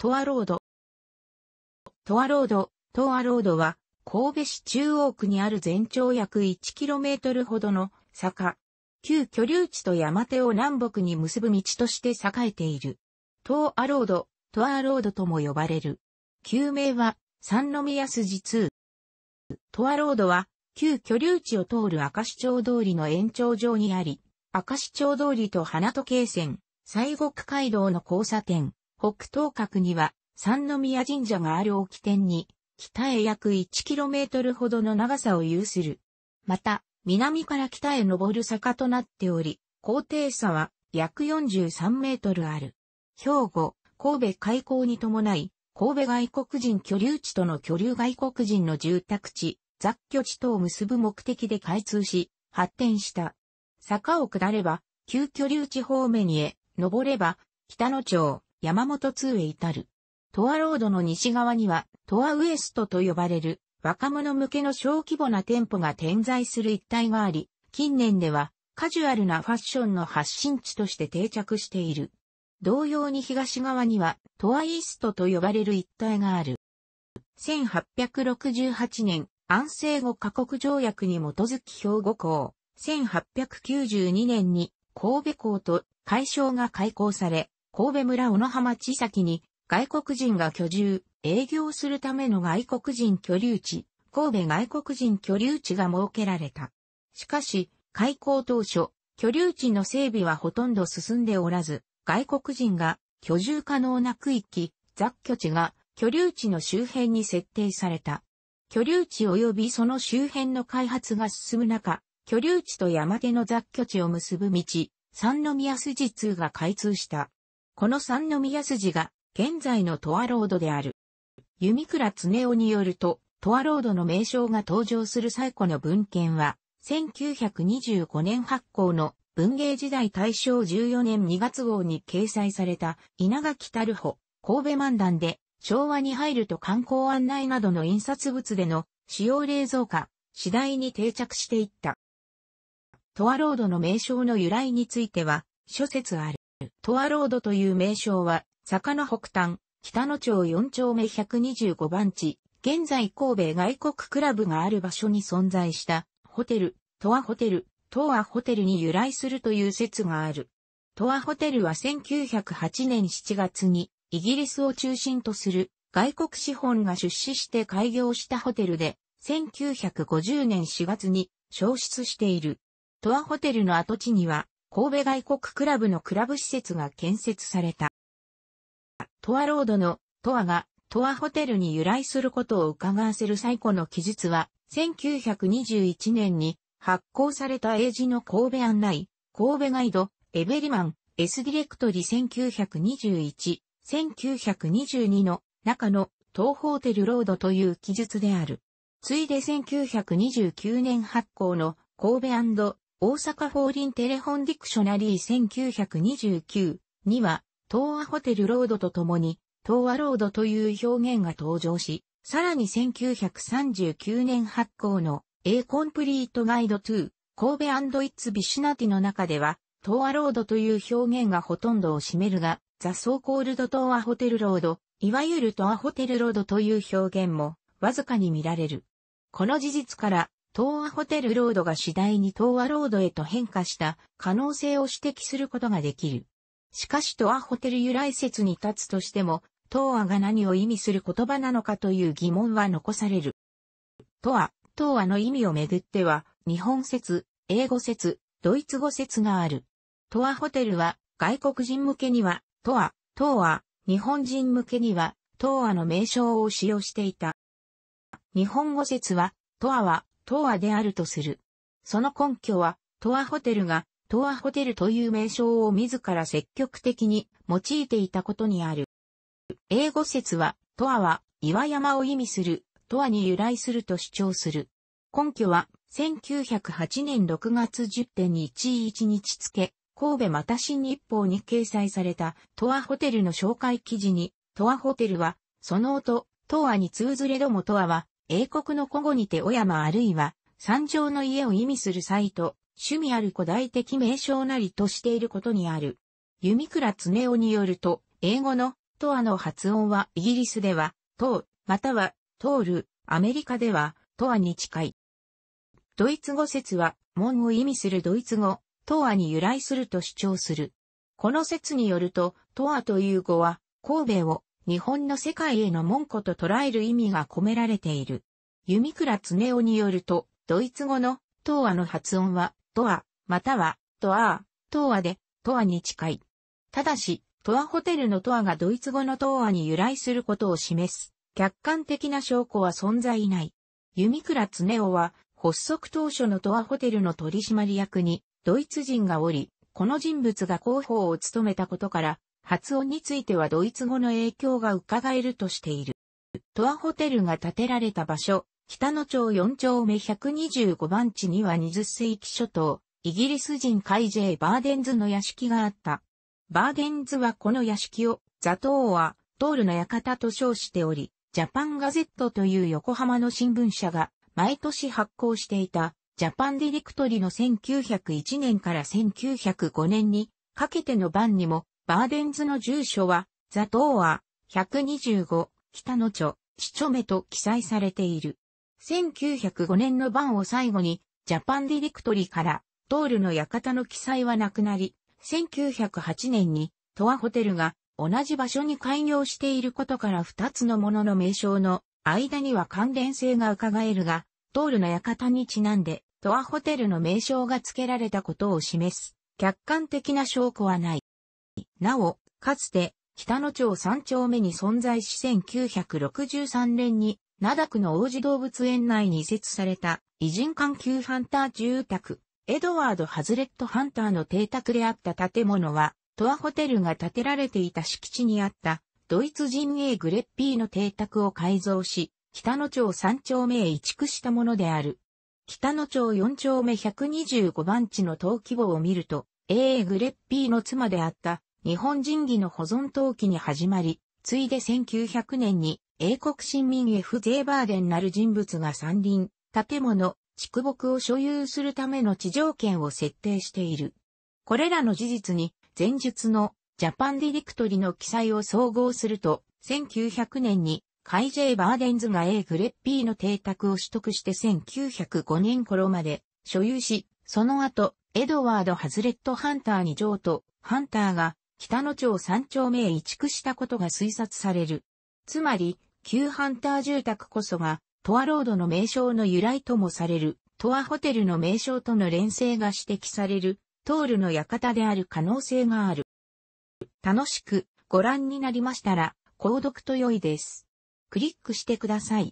トアロード。トアロード、トアロードは、神戸市中央区にある全長約 1km ほどの坂。旧居留地と山手を南北に結ぶ道として栄えている。トアロード、トアロードとも呼ばれる。旧名は、三宮筋2。トアロードは、旧居留地を通る明石町通りの延長上にあり、明石町通りと花時計線、西国街道の交差点、北東角には三宮神社がある沖起点に、北へ約 1km ほどの長さを有する。また、南から北へ登る坂となっており、高低差は約43メートルある。兵庫、神戸開港に伴い、神戸外国人居留地との居留外国人の住宅地、雑居地とを結ぶ目的で開通し、発展した。坂を下れば、旧居留地方面へ、登れば、北野町、山本通へ至る。トアロードの西側には、トアウエストと呼ばれる、若者向けの小規模な店舗が点在する一帯があり、近年では、カジュアルなファッションの発信地として定着している。同様に東側には、トアイーストと呼ばれる一帯がある。1868年、安政後過国条約に基づき兵庫港、1892年に神戸港と海礁が開港され、神戸村小野浜地崎に外国人が居住、営業するための外国人居留地、神戸外国人居留地が設けられた。しかし、開港当初、居留地の整備はほとんど進んでおらず、外国人が居住可能な区域、雑居地が居留地の周辺に設定された。居留地及びその周辺の開発が進む中、居留地と山手の雑居地を結ぶ道、三宮筋通が開通した。この三宮筋が現在のトアロードである。弓倉恒夫によると、トアロードの名称が登場する最古の文献は、1925年発行の文芸時代大正14年2月号に掲載された稲垣樽穂、神戸漫談で昭和に入ると観光案内などの印刷物での使用冷蔵化、次第に定着していった。トアロードの名称の由来については諸説ある。トアロードという名称は、坂の北端、北野町4丁目125番地、現在神戸外国クラブがある場所に存在した、ホテル、トアホテル、トアホテルに由来するという説がある。トアホテルは1908年7月に、イギリスを中心とする外国資本が出資して開業したホテルで、1950年4月に消失している。トアホテルの跡地には神戸外国クラブのクラブ施設が建設された。トアロードのトアがトアホテルに由来することを伺わせる最古の記述は、1921年に発行された英字の神戸案内、神戸ガイド、エベリマン、エスディレクトリ1921、1922の中の東ホテルロードという記述である。ついで1929年発行の神戸大阪フォーリンテレホンディクショナリー1929には、東亜ホテルロードとともに、東亜ロードという表現が登場し、さらに1939年発行の A Complete Guide to 神戸 It's ビ i ュナ n ィ t の中では、東亜ロードという表現がほとんどを占めるが、ザ・ソーコールド東亜ホテルロード、いわゆる東亜ホテルロードという表現も、わずかに見られる。この事実から、東亜ホテルロードが次第に東亜ロードへと変化した可能性を指摘することができる。しかし東亜ホテル由来説に立つとしても、東亜が何を意味する言葉なのかという疑問は残される。東亜、東亜の意味をめぐっては、日本説、英語説、ドイツ語説がある。東亜ホテルは、外国人向けには、東亜、東亜、日本人向けには、東亜の名称を使用していた。日本語説は、東亜はトアであるとする。その根拠は、トアホテルが、トアホテルという名称を自ら積極的に用いていたことにある。英語説は、トアは岩山を意味する、トアに由来すると主張する。根拠は、1908年6月10.11日付、神戸又新日報に掲載された、トアホテルの紹介記事に、トアホテルは、その音、トアに通ずれどもトアは、英国の古語にて小山あるいは山上の家を意味する際と、趣味ある古代的名称なりとしていることにある。弓倉常夫によると、英語のとあの発音はイギリスでは、とウ、または、通る、アメリカでは、トアに近い。ドイツ語説は、門を意味するドイツ語、とアに由来すると主張する。この説によると、とアという語は、神戸を、日本の世界への門戸と捉える意味が込められている。弓倉常夫によると、ドイツ語の、東亜の発音は、とア、または、とあ、東亜で、とはに近い。ただし、とアホテルのとアがドイツ語の東亜に由来することを示す、客観的な証拠は存在ない。弓倉常夫は、発足当初のとアホテルの取締役に、ドイツ人がおり、この人物が広報を務めたことから、発音についてはドイツ語の影響が伺えるとしている。トアホテルが建てられた場所、北野町4丁目125番地には20世紀諸島、イギリス人海 J バーデンズの屋敷があった。バーデンズはこの屋敷を、ザトーは、トールの館と称しており、ジャパンガゼットという横浜の新聞社が、毎年発行していた、ジャパンディレクトリの1901年から1905年に、かけての番にも、バーデンズの住所は、ザトーア、125、北野町、市著目と記載されている。1905年の版を最後に、ジャパンディレクトリから、トールの館の記載はなくなり、1908年に、トアホテルが、同じ場所に開業していることから2つのものの名称の間には関連性が伺えるが、トールの館にちなんで、トアホテルの名称が付けられたことを示す、客観的な証拠はない。なお、かつて、北野町三丁目に存在し1963年に、灘区の王子動物園内に移設された、偉人環球ハンター住宅、エドワード・ハズレット・ハンターの邸宅であった建物は、トアホテルが建てられていた敷地にあった、ドイツ人 A グレッピーの邸宅を改造し、北野町三丁目へ移築したものである。北野町四丁目125番地の登記簿を見ると、A グレッピーの妻であった日本人技の保存陶器に始まり、ついで1900年に英国新民 F・ ゼーバーデンなる人物が山林、建物、畜牧を所有するための地上権を設定している。これらの事実に、前述のジャパンディレクトリの記載を総合すると、1900年にカイジェイ・バーデンズが A グレッピーの邸宅を取得して1905年頃まで所有し、その後、エドワード・ハズレット・ハンターに譲渡、ハンターが北野町三丁目へ移築したことが推察される。つまり、旧ハンター住宅こそが、トアロードの名称の由来ともされる、トアホテルの名称との連携が指摘される、トールの館である可能性がある。楽しくご覧になりましたら、購読と良いです。クリックしてください。